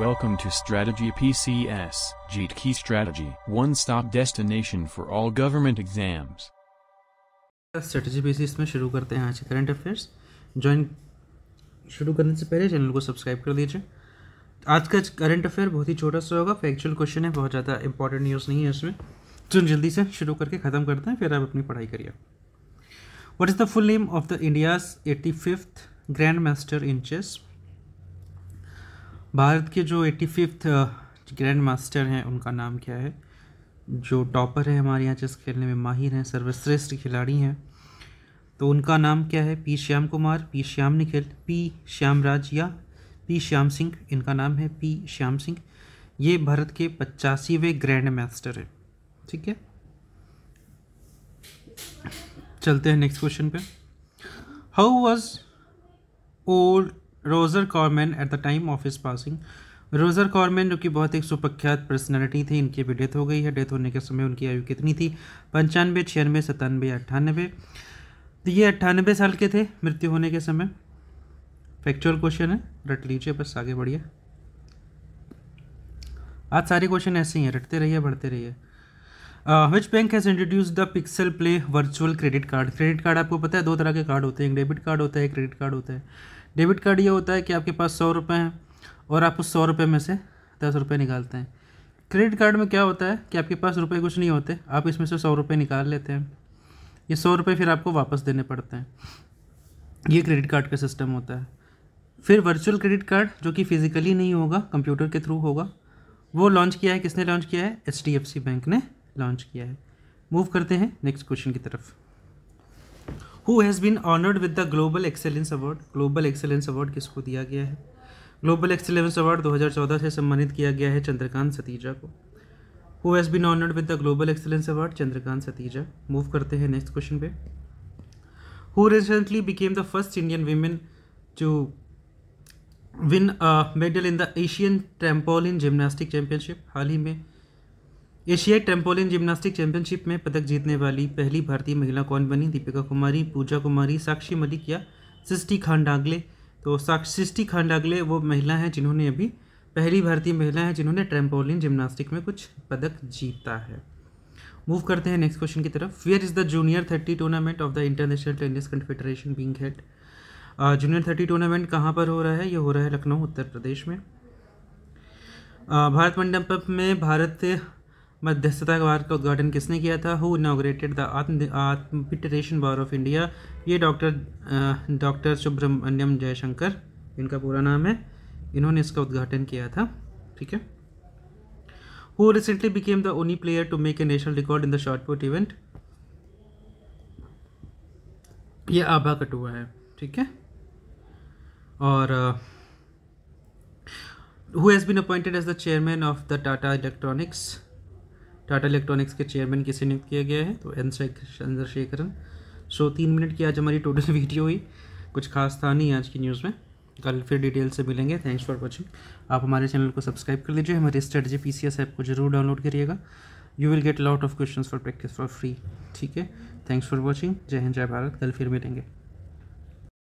Welcome to Strategy PCS, JEET Key Strategy, one-stop destination for all government exams. Strategy PCS में शुरू करते हैं आज के करंट अफेयर्स ज्वाइन शुरू करने से पहले चैनल को सब्सक्राइब कर दीजिए आज का करंट अफेयर बहुत ही छोटा सा होगा फैक्चुअल क्वेश्चन है बहुत ज़्यादा इंपॉर्टेंट न्यूज़ नहीं है उसमें तो जल्दी से शुरू करके ख़त्म करते हैं फिर आप अपनी पढ़ाई करिए what is the full name of the India's eighty fifth grand master in chess Bharat के जो एट्टी फिफ्थ ग्रैंड मास्टर हैं उनका नाम क्या है जो टॉपर है हमारे यहाँ चेस खेलने में माहिर हैं सर्वश्रेष्ठ खिलाड़ी हैं तो उनका नाम क्या है P Shyam Kumar P Shyam Nikhil P Shyam Raj या पी श्याम सिंह इनका नाम है पी श्याम सिंह ये भारत के पचासीवें ग्रैंड मास्टर हैं ठीक है चलते हैं नेक्स्ट क्वेश्चन पे how was old Roger Corman at the time of his passing Roger Corman जो कि बहुत एक सुप्रख्यात पर्सनैलिटी थी इनकी भी डेथ हो गई है डेथ होने के समय उनकी आयु कितनी थी पंचानवे छियानवे सतानवे अट्ठानबे तो ये अट्ठानबे साल के थे मृत्यु होने के समय फैक्चुअल क्वेश्चन है रट लीजिए बस आगे बढ़िए आज सारे क्वेश्चन ऐसे ही हैं रटते रहिए बढ़ते रहिए which bank has introduce the Pixel Play virtual credit card credit card आपको पता है दो तरह के कार्ड होते हैं एक डेबिट कार्ड होता है एक क्रेडिट कार्ड होता है डेबिट कार्ड ये होता है कि आपके पास सौ रुपये हैं और आप उस सौ रुपये में से दस रुपये निकालते हैं क्रेडिट कार्ड में क्या होता है कि आपके पास रुपये कुछ नहीं होते आप इसमें से सौ रुपये निकाल लेते हैं ये सौ रुपये फिर आपको वापस देने पड़ते हैं ये क्रेडिट कार्ड का सिस्टम होता है फिर वर्चुअल क्रेडिट कार्ड जो कि फिज़िकली नहीं होगा कंप्यूटर के थ्रू होगा वो लॉन्च किया है किसने लॉन्च किया है एच बैंक ने लॉन्च किया है मूव करते हैं नेक्स्ट क्वेश्चन की तरफ who has been honoured with the global excellence award global excellence award किसको दिया गया है ग्लोबल एक्सेलेंस अवार्ड 2014 से सम्मानित किया गया है चंद्रकांत सतीजा को who has been honoured with the global excellence award Chandrakant Satija move करते हैं नेक्स्ट क्वेश्चन पे who recently became the first Indian women to win medal in the Asian trampoline gymnastic championship हाल ही में एशियाई टेम्पोलिन जिम्नास्टिक चैंपियनशिप में पदक जीतने वाली पहली भारतीय महिला कौन बनी दीपिका कुमारी पूजा कुमारी साक्षी मलिक या सृष्टि खान डागले तो सृष्टि खान डागले वो महिला हैं जिन्होंने अभी पहली भारतीय महिला हैं जिन्होंने ट्रेम्पोलिन जिम्नास्टिक में कुछ पदक जीता है मूव करते हैं नेक्स्ट क्वेश्चन की तरफ where is the junior thirty tournament of the international tennis confederation being held junior thirty tournament कहाँ पर हो रहा है ये हो रहा है लखनऊ उत्तर प्रदेश में uh, भारत मंडप में भारत मध्यस्थता वार का उद्घाटन किसने किया था हु इनाग्रेटेड द आत्म आत्मपिटरेशन बार ऑफ इंडिया ये डॉक्टर डॉक्टर सुब्रमण्यम जयशंकर इनका पूरा नाम है इन्होंने इसका उद्घाटन किया था ठीक है who recently became the only player to make a national record in the shot put event ये आभा कटुआ है ठीक है और who has been appointed as the chairman of the Tata Electronics Tata Electronics के चेयरमैन किसे नियुक्त किया गया है तो एन चंद्रशेखरन सो तीन मिनट की आज हमारी टोटल वीडियो हुई कुछ खास था नहीं आज की न्यूज़ में कल फिर डिटेल से मिलेंगे थैंक्स फॉर वॉचिंग आप हमारे चैनल को सब्सक्राइब कर लीजिए हमारे स्ट्रेटजी पी ऐप को जरूर डाउनलोड करिएगा you will get lot of question for practice for free ठीक है थैंक्स फॉर वॉचिंग जय हिंद जय भारत कल फिर मिलेंगे